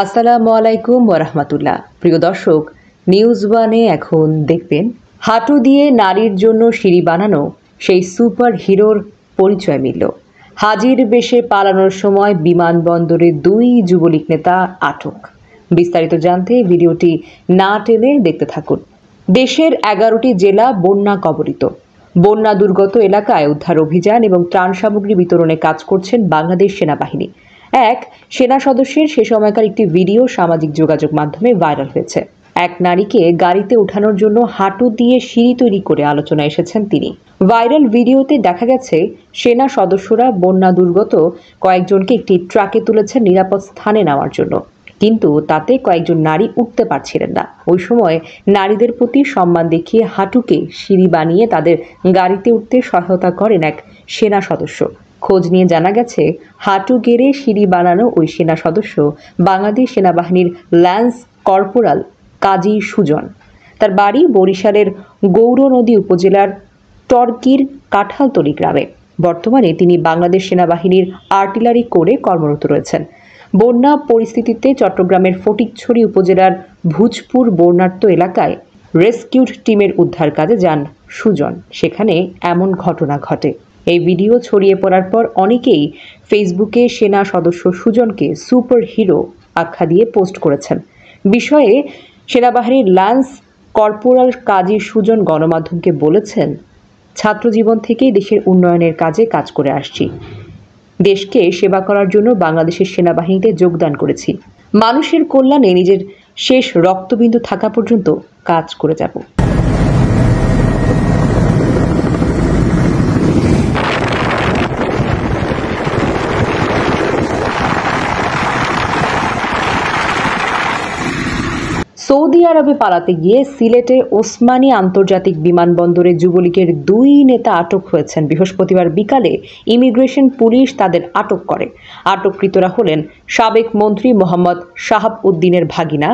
আসসালামু আলাইকুম ওরহমতুল্লাহ প্রিয় দর্শক নিউজ ওয়ানে এখন দেখবেন হাঁটু দিয়ে নারীর জন্য সিঁড়ি বানানো সেই সুপার হিরোর পরিচয় মিলল হাজির বেশে পালানোর সময় বিমানবন্দরে দুই যুবলীগ নেতা আটক বিস্তারিত জানতে ভিডিওটি না টেনে দেখতে থাকুন দেশের এগারোটি জেলা বন্যা কবরিত বন্যা দুর্গত এলাকায় উদ্ধার অভিযান এবং ত্রাণ সামগ্রী বিতরণে কাজ করছেন বাংলাদেশ সেনাবাহিনী এক সেনা সদস্যের সে সময়কার একটি ভিডিও সামাজিক যোগাযোগ মাধ্যমে ভাইরাল হয়েছে এক নারীকে গাড়িতে উঠানোর জন্য হাঁটু দিয়ে সিঁড়ি তৈরি করে আলোচনা এসেছেন তিনি ভাইরাল ভিডিওতে দেখা গেছে সেনা সদস্যরা বন্যা দুর্গত কয়েকজনকে একটি ট্রাকে তুলেছেন নিরাপদ স্থানে নেওয়ার জন্য কিন্তু তাতে কয়েকজন নারী উঠতে পারছিলেন না ওই সময় নারীদের প্রতি সম্মান দেখিয়ে হাঁটুকে সিঁড়ি বানিয়ে তাদের গাড়িতে উঠতে সহায়তা করেন এক সেনা সদস্য খোঁজ নিয়ে জানা গেছে হাঁটু গেড়ে সিঁড়ি বানানো ওই সেনা সদস্য বাংলাদেশ সেনাবাহিনীর ল্যান্স কর্পোরাল কাজী সুজন তার বাড়ি বরিশালের গৌর নদী উপজেলার টর্কির কাঁঠালতলি গ্রামে বর্তমানে তিনি বাংলাদেশ সেনাবাহিনীর আর্টিলারি কোরে কর্মরত রয়েছেন বন্যা পরিস্থিতিতে চট্টগ্রামের ফটিকছড়ি উপজেলার ভুজপুর বর্ণার্থ এলাকায় রেস্কিউড টিমের উদ্ধার কাজে যান সুজন সেখানে এমন ঘটনা ঘটে এই ভিডিও ছড়িয়ে পড়ার পর অনেকেই ফেসবুকে সেনা সদস্য সুজনকে সুপার হিরো আখ্যা দিয়ে পোস্ট করেছেন বিষয়ে সেনাবাহিনীর লান্স কর্পোরাল কাজী সুজন গণমাধ্যমকে বলেছেন ছাত্রজীবন থেকেই দেশের উন্নয়নের কাজে কাজ করে আসছি দেশকে সেবা করার জন্য বাংলাদেশের সেনাবাহিনীতে যোগদান করেছি মানুষের কল্যাণে নিজের শেষ রক্তবিন্দু থাকা পর্যন্ত কাজ করে যাব সৌদি আরবে পালাতে গিয়ে সিলেটে ওসমানী আন্তর্জাতিক বিমানবন্দরে যুবলীগের দুই নেতা আটক হয়েছেন বৃহস্পতিবার বিকালে ইমিগ্রেশন পুলিশ তাদের আটক করে আটককৃতরা হলেন সাবেক মন্ত্রী মোহাম্মদ শাহাব উদ্দিনের ভাগিনা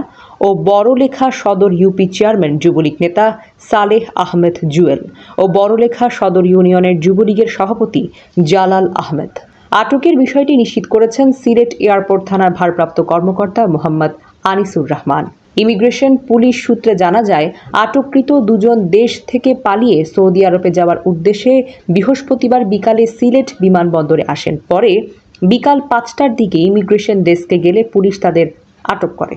ও বড়লেখা সদর ইউপি চেয়ারম্যান যুবলীগ নেতা সালেহ আহমেদ জুয়েল ও বড়লেখা সদর ইউনিয়নের যুবলীগের সভাপতি জালাল আহমেদ আটকের বিষয়টি নিশ্চিত করেছেন সিলেট এয়ারপোর্ট থানার ভারপ্রাপ্ত কর্মকর্তা মোহাম্মদ আনিসুর রহমান ইমিগ্রেশন পুলিশ সূত্রে জানা যায় আটককৃত দুজন দেশ থেকে পালিয়ে সৌদি আরবে যাওয়ার উদ্দেশ্যে বৃহস্পতিবার বিকালে সিলেট বিমানবন্দরে আসেন পরে বিকাল পাঁচটার দিকে ইমিগ্রেশন ডেস্কে গেলে পুলিশ তাদের আটক করে